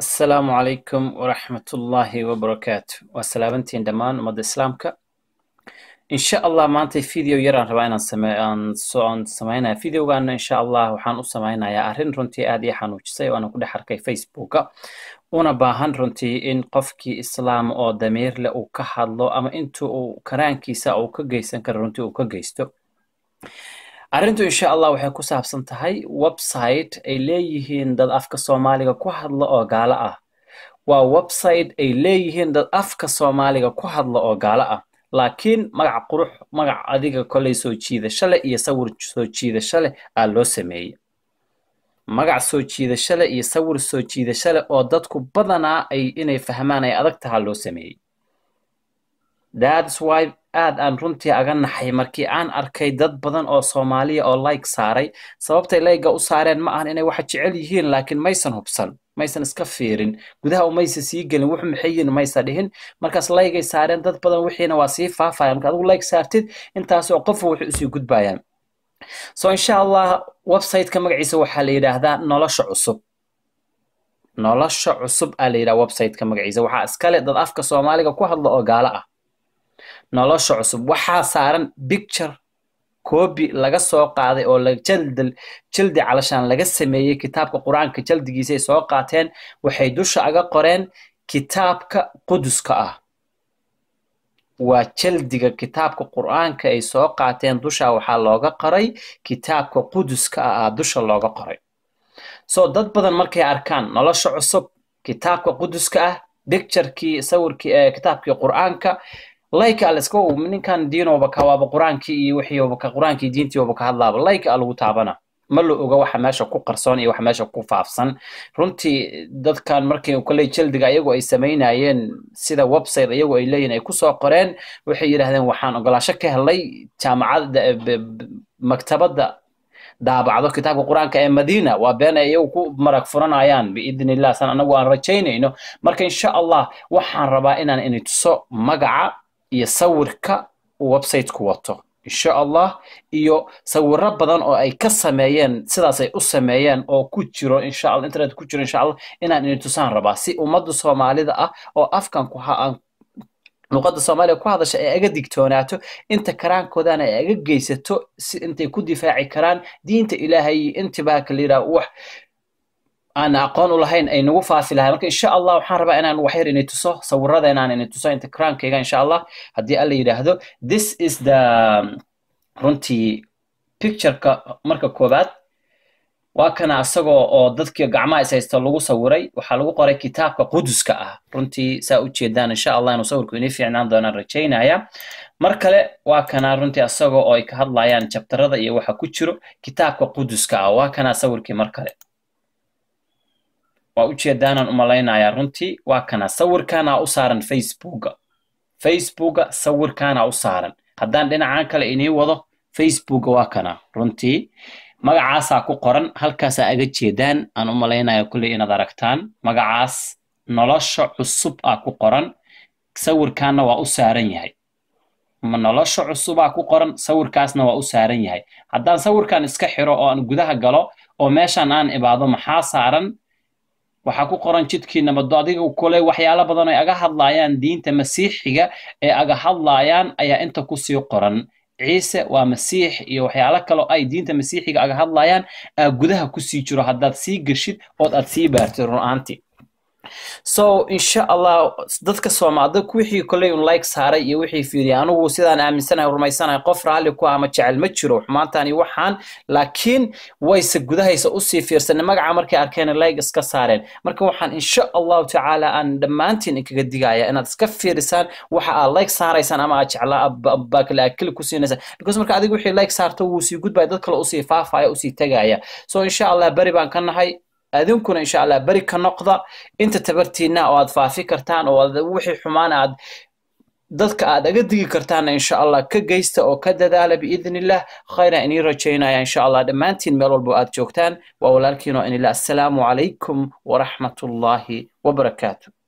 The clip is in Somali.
assalaamu calaykum waraxmatullaahi wabarakaatu waa salaabantiin dhammaan ummadda islaamka insha allah maanta video yaraan rabaa inaan sameaan samaynaya videogaana insha allah waxaan u samaynayaa arrin runtii aad ii xanuujisay oo aanan ku dhex arkay facebooka una baahan runtii in qofkii islaam oo damiirle uu ka hadlo ama inta uu karaankiisa uu ka geysan karo runtii uu ka geysto arrintu insha allah waxay ku saabsan tahay website ay leeyihiin dad afka soomaaliga ku hadla oo gaalo ah waa website ay leeyihiin dad afka soomaaliga ku hadla oo gaalo ah laakiin magac qurux magac adiga koley soo jiidasho leh iyo sawir soo jiidasho leh aa loo sameeyey magac soo jiidasho leh iyo sawir soo jiidasho leh oo dadku badanaa ay inay fahmaan ay adag tahaa loo sameeyey aad aan runtii aga naxay markii aan arkay dad badan oo soomaaliya oo like saaray sababtay layga u saareen ma ahan inay waxa jecel yihiin laakiin maysan hubsan maysan iska fiirin gudaha umaysa sii gelin wuxu maxayin maysa dhihin markaas laygay saareen dad badan wixiina waa sii faafaya marka adigu like saartid intaasoo qofu wuxuu usii gudbayaan so insha allah websiteka magaciisa waxaa la yidhaahdaa nolosha cusub nolosha cusub aa la yidhaha websiteka magaciisa waxaa iskale dad afka soomaaliga ku hadla oo gaalo ah nolosha cusub waxaa saaran bicture coobi laga soo qaaday oo jaldi calashaan laga sameeyey kitaabka qur-aanka jaldigiisay soo qaateen waxay dusha aga qoreen kitaabka quduska ah waa jaldiga kitaabka qur-aanka ay soo qaateen dusha waxaa looga qoray kitaabka quduska ah aa dusha looga qoray soo dad badan markay arkaan nolosha cusub kitaabka quduska ah bicturekii sawirkii kitaabkii qur-aanka layka aliska ninkan diinoba ka waaba quraankii iyo wixiiba ka quraankii diintiiba ka hadlaaba layka lagu taabana ma la oga waxa meesha ku qarsoon iyo waxa meesha ku faafsan runtii dadkan markii kolley jeldiga iyagu ay samaynayeen sida website iyagu ay leeyihin ay kusoo qoreen waxay yidhaahdeen waxaan ogolaasho ka helay jaamacada eh, maktabadda daabacdo kitaabka qur-aanka ee madiina waa been ay iyagu ku marag furanayaan biidn san anagu aan rajaynayno marka insha allah waxaan rabaa inaan ini magaca iyo sawirka uu website-ku wato insha allah iyo sawiro badan oo ay ka sameeyeen sidaasay u sameeyeen oo ku jiro insha allah internet ku jiro insha allah inaan ini tusaan rabaa si ummadda soomaalida ah oo afkan ku aan luuqadda soomaaliya ku hadasha ay aga digtoonaato inta karaankoodana ay aga geysato si intay ku difaaci karaan diinta ilaahay intibaaka la yidhaha wax aan aqoon u lahayn ay nagu faasi lahay marka insha allah waxaan rabaa inaan wax inay tuso sawiradeenaan inay tuso intikramkayga insha allah haddii alla yidhaahdo this is the um, runtii pictureka marka koowaad waa kana isagoo oo dadkii gacmaha ishaysta lagu sawiray waxaa lagu qoray kitaabka quduska ah runtii saa ujeedaan insha allah inuu sawirku inii fiicnaan doonaan rajaynaya mar kale waa kana runtii isagoo oo ay ka hadlayaan jabtarada iyo waxa ku jiro kitaabka quduska ah waa kana sawirkii mar kale waa ujeedaanaan u malaynayaa runtii waa kana sawirkaanaa u saaran facebooka facebooka sawirkaanaa u saaran haddaan dhinacaan kale inii wado facebooka waa kana runtii magacaasaa ku qoran halkaasaa aga jeedaan aan u malaynaya kulley inaad aragtaan magacaas nolosha cusub aa ku qoran sawirkaanna waa u saaran yahay nolosha cusubaa ku qoran sawirkaasna waa u saaran yahay haddaan sawirkan iska xiro oo aan gudaha galo oo meeshaan aan ibaado maxaa saaran waxaa ku qoran jidkii mado adiga kule waxyaalo badan ay aga hadlayaan diinta masiixiga ee aga hadlaayaan ayaa inta kusii qoran ciise waa masiix iyo waxyaalo kaleo ay diinta masiixiga aga hadlayaan aa gudaha kusii jiro haddaad sii geshid ood aad sii baartid run-aantii so insha allah dadka soomaalida wixii koley un like saaray iyo wixii fiiriyay anugu sidaan aaminsanahay rumaysanahay qof raalli ku ama ah jecel ma jiro xumaantaani waxaan laakiin wayse gudahaysa usii fiirsanay magaca markay arkeen like iska saareen marka waxaan insha allahu tacaala aan dhammaantiin inkaga digaya inaad iska fiirisaan waxa aad like saaraysaan ama aad jeclaa bakale ku siinaysaan because marka adiga wixii like saarto wuu sii gudbaya dad kale usii faafaya usii tegaya so insha allah beri baan ka nahay adinkuna insha allah beri ka noqda inta tabartiina oo aad faafi kartaan oo wixii xumaan aad dadka aad aga digi kartaanna insha allah ka geysta oo ka dadaala biidn illah khayra inii rajaynaya insha allah dhammaantiin meel walbo aad joogtaan waa walaalkiin oo inila assalaamu calaykum waraxmat ullaahi wabarakaatu